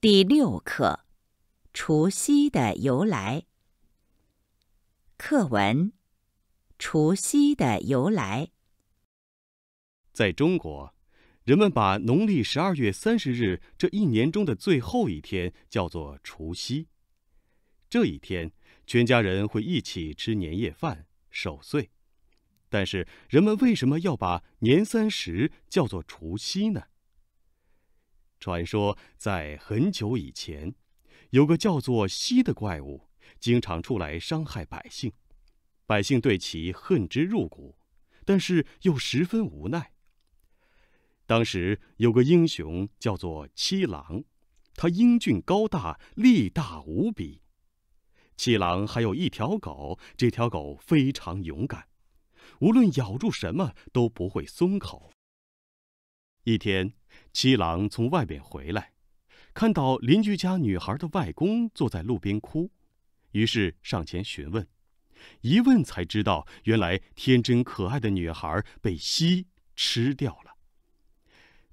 第六课，《除夕的由来》。课文，《除夕的由来》。在中国，人们把农历十二月三十日这一年中的最后一天叫做除夕。这一天，全家人会一起吃年夜饭、守岁。但是，人们为什么要把年三十叫做除夕呢？传说在很久以前，有个叫做西的怪物，经常出来伤害百姓，百姓对其恨之入骨，但是又十分无奈。当时有个英雄叫做七郎，他英俊高大，力大无比。七郎还有一条狗，这条狗非常勇敢，无论咬住什么都不会松口。一天。七郎从外面回来，看到邻居家女孩的外公坐在路边哭，于是上前询问。一问才知道，原来天真可爱的女孩被蜥吃掉了。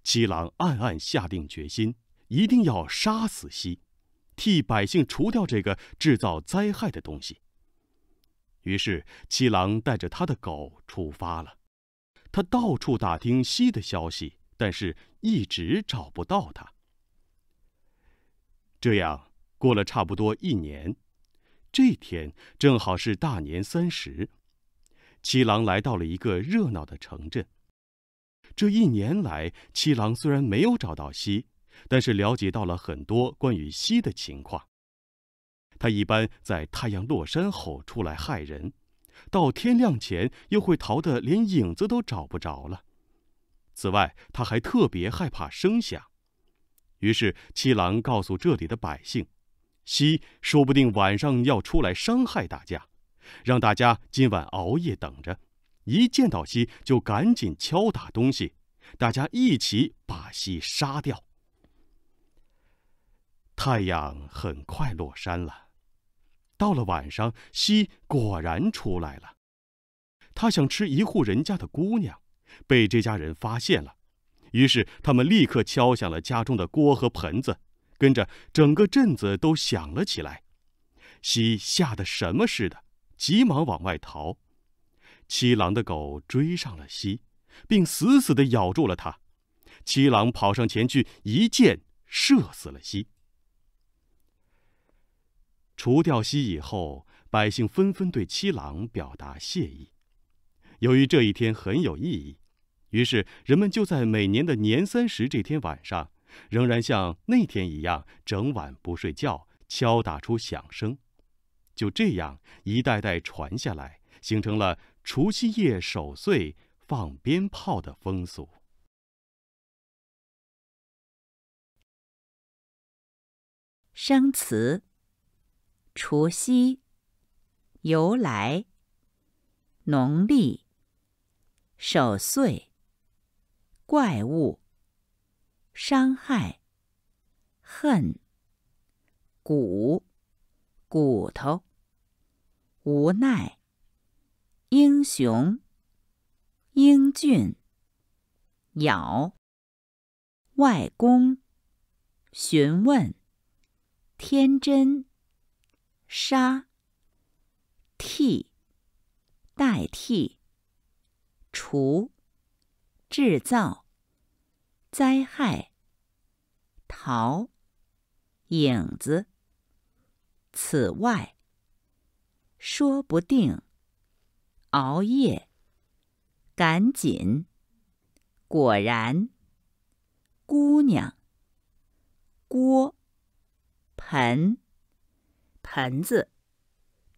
七郎暗暗下定决心，一定要杀死蜥，替百姓除掉这个制造灾害的东西。于是，七郎带着他的狗出发了，他到处打听蜥的消息。但是，一直找不到它。这样过了差不多一年，这天正好是大年三十，七郎来到了一个热闹的城镇。这一年来，七郎虽然没有找到西，但是了解到了很多关于西的情况。他一般在太阳落山后出来害人，到天亮前又会逃得连影子都找不着了。此外，他还特别害怕声响，于是七郎告诉这里的百姓：“西说不定晚上要出来伤害大家，让大家今晚熬夜等着，一见到西就赶紧敲打东西，大家一起把西杀掉。”太阳很快落山了，到了晚上，西果然出来了，他想吃一户人家的姑娘。被这家人发现了，于是他们立刻敲响了家中的锅和盆子，跟着整个镇子都响了起来。西吓得什么似的，急忙往外逃。七郎的狗追上了西，并死死地咬住了他。七郎跑上前去，一箭射死了西。除掉西以后，百姓纷纷对七郎表达谢意。由于这一天很有意义。于是，人们就在每年的年三十这天晚上，仍然像那天一样，整晚不睡觉，敲打出响声。就这样，一代代传下来，形成了除夕夜守岁、放鞭炮的风俗。生词：除夕，由来，农历，守岁。怪物，伤害，恨，骨，骨头，无奈，英雄，英俊，咬，外公，询问，天真，杀，替，代替，除。制造灾害，逃影子。此外，说不定熬夜，赶紧，果然，姑娘，锅，盆，盆子，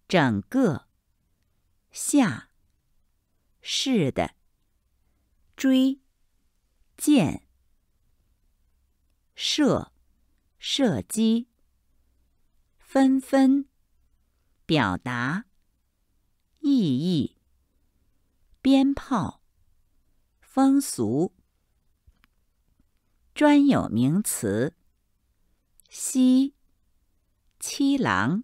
整个下，是的。追、箭、射、射击，纷纷表达意义。鞭炮、风俗、专有名词，西七郎。